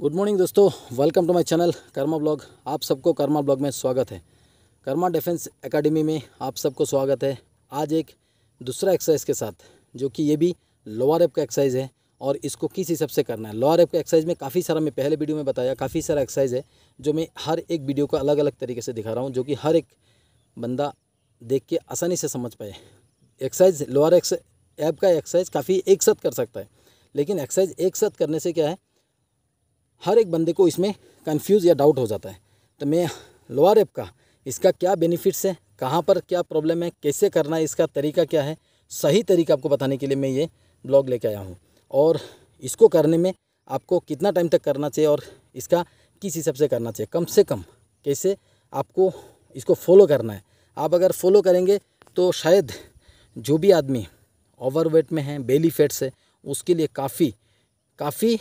Good morning दोस्तों welcome to my channel Karma blog आप सबको कर्मा ब्लॉग में स्वागत है कर्मा डिफेंस एकेडमी में आप सबको स्वागत है आज एक दूसरा एक्सरसाइज के साथ जो कि ये भी लोअर एप का एक्सरसाइज है और इसको किस हिसाब से करना है लोअर एप का एक्सरसाइज में काफ़ी सारा मैं पहले वीडियो में बताया काफ़ी सारा एक्सरसाइज है जो मैं हर एक वीडियो को अलग अलग तरीके से दिखा रहा हूँ जो कि हर एक बंदा देख के आसानी से समझ पाए एक्सरसाइज लोअर एक्स ऐप का एक्सरसाइज काफ़ी एक साथ कर सकता है लेकिन एक्सरसाइज एक साथ करने से क्या है हर एक बंदे को इसमें कन्फ्यूज़ या डाउट हो जाता है तो मैं लोअर एप का इसका क्या बेनिफिट्स है कहाँ पर क्या प्रॉब्लम है कैसे करना है इसका तरीका क्या है सही तरीका आपको बताने के लिए मैं ये ब्लॉग लेके आया हूँ और इसको करने में आपको कितना टाइम तक करना चाहिए और इसका किस हिसाब से करना चाहिए कम से कम कैसे आपको इसको फॉलो करना है आप अगर फॉलो करेंगे तो शायद जो भी आदमी ओवरवेट में है बेली फैट्स है उसके लिए काफ़ी काफ़ी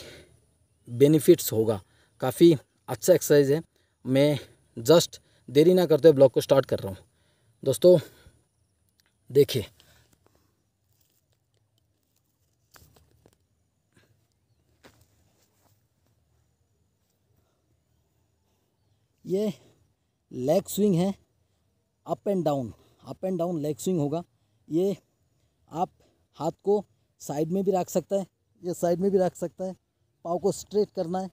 बेनिफिट्स होगा काफ़ी अच्छा एक्सरसाइज है मैं जस्ट देरी ना करते हुए ब्लॉग को स्टार्ट कर रहा हूँ दोस्तों देखिए ये लेग स्विंग है up and down up and down leg swing होगा ये आप हाथ को साइड में भी रख सकता है ये साइड में भी रख सकता है पाँव को स्ट्रेट करना है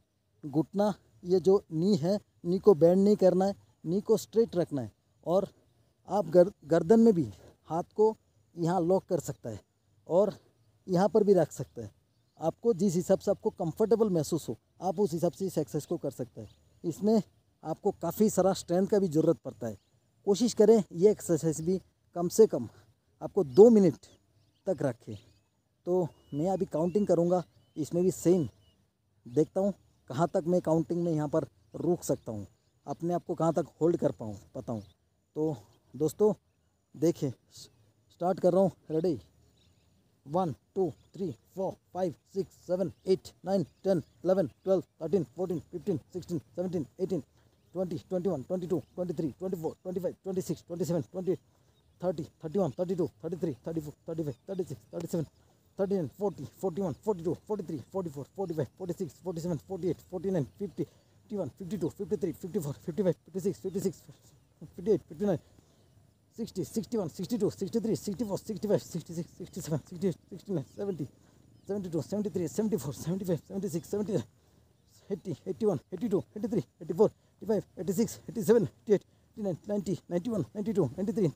घुटना ये जो नी है नी को बैंड नहीं करना है नी को स्ट्रेट रखना है और आप गर, गर्दन में भी हाथ को यहाँ लॉक कर सकता है और यहाँ पर भी रख सकता है आपको जिस हिसाब से आपको कंफर्टेबल महसूस हो आप उस हिसाब से इस एक्सरसाइज को कर सकते हैं इसमें आपको काफ़ी सारा स्ट्रेंथ का भी ज़रूरत पड़ता है कोशिश करें ये एक्सरसाइज भी कम से कम आपको दो मिनट तक रखें तो मैं अभी काउंटिंग करूँगा इसमें भी सेम देखता हूँ कहाँ तक मैं काउंटिंग में यहाँ पर रुक सकता हूँ अपने आप को कहाँ तक होल्ड कर पाऊँ पता हूँ तो दोस्तों देखे स्टार्ट कर रहा हूँ ready one two three four five six seven eight nine ten eleven twelve thirteen fourteen fifteen sixteen seventeen eighteen twenty twenty one twenty two twenty three twenty four twenty five twenty six twenty seven twenty thirty thirty one thirty two thirty three thirty four thirty five thirty six thirty seven 39, 40, 41, 42, 43, 44, 45, 46, 47, 48, 49, 50, 51, 52, 53, 54, 55, 56, 56, 58, 59, 60, 61, 62, 63, 64, 65, 66, 67, 68, 69, 70, 72, 73, 74, 75, 76, 79, 80, 81, 82, 83, 84, 85, 86, 87, 88, 89, 90, 91, 92, 93,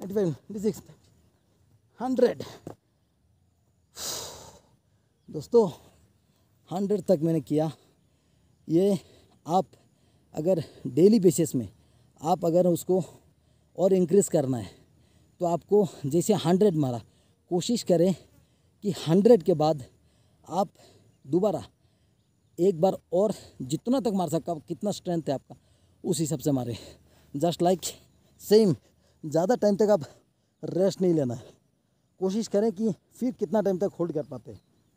95, 96, 100. दोस्तों hundred तक मैंने किया ये आप अगर daily basis में आप अगर उसको और इंक्रीज़ करना है तो आपको जैसे हंड्रेड मारा कोशिश करें कि हंड्रेड के बाद आप दोबारा एक बार और जितना तक मार सकता कितना स्ट्रेंथ है आपका उस हिसाब से मारें जस्ट लाइक सेम ज़्यादा टाइम तक आप रेस्ट नहीं लेना है कोशिश करें कि फिर कितना टाइम तक होल्ड कर पाते हैं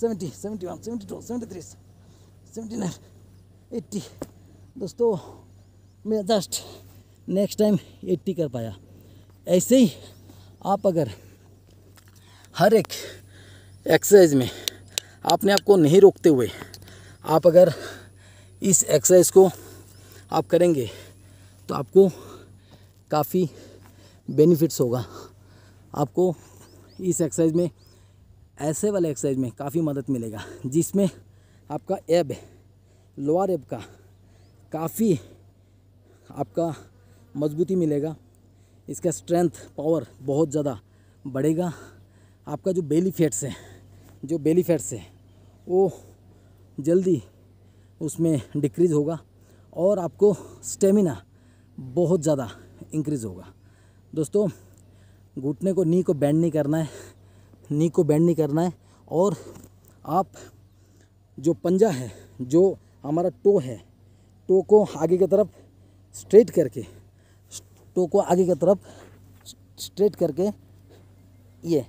seventy seventy one seventy two seventy three seventy nine eighty दोस्तों मैं जस्ट नेक्स्ट टाइम एट्टी कर पाया ऐसे ही आप अगर हर एक एक्सरसाइज में आपने आपको नहीं रोकते हुए आप अगर इस एक्सरसाइज को आप करेंगे तो आपको काफ़ी बेनिफिट्स होगा आपको इस एक्सरसाइज में ऐसे वाले एक्सरसाइज में काफ़ी मदद मिलेगा जिसमें आपका एब लोअर एब का काफ़ी आपका मजबूती मिलेगा इसका स्ट्रेंथ पावर बहुत ज़्यादा बढ़ेगा आपका जो बेली फैट्स है जो बेली फैट्स है वो जल्दी उसमें डिक्रीज़ होगा और आपको स्टेमिना बहुत ज़्यादा इंक्रीज़ होगा दोस्तों घुटने को नी को बैंड नहीं करना है नी को बैंड नहीं करना है और आप जो पंजा है जो हमारा टो है टो को आगे की तरफ स्ट्रेट करके टो को आगे की तरफ स्ट्रेट करके ये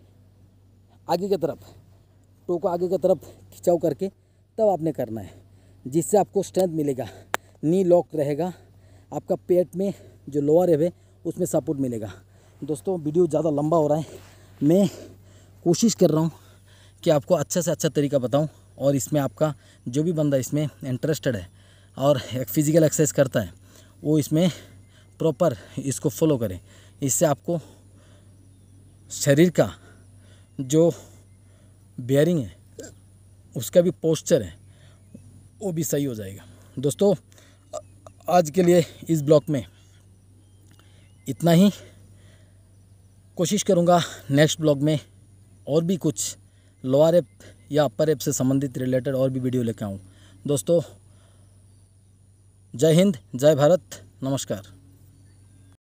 आगे की तरफ टो को आगे की तरफ खिंचाव करके तब आपने करना है जिससे आपको स्ट्रेंथ मिलेगा नी लॉक रहेगा आपका पेट में जो लोअर है उसमें सपोर्ट मिलेगा दोस्तों वीडियो ज़्यादा लंबा हो रहा है मैं कोशिश कर रहा हूँ कि आपको अच्छा से अच्छा तरीका बताऊँ और इसमें आपका जो भी बंदा इसमें इंटरेस्टेड है और फिज़िकल एक्सरसाइज करता है वो इसमें प्रॉपर इसको फॉलो करें इससे आपको शरीर का जो बियरिंग है उसका भी पोस्चर है वो भी सही हो जाएगा दोस्तों आज के लिए इस ब्लॉग में इतना ही कोशिश करूँगा नेक्स्ट ब्लॉग में और भी कुछ लोअर एप या अपर एप से संबंधित रिलेटेड और भी वीडियो लेकर आऊँ दोस्तों जय हिंद जय भारत नमस्कार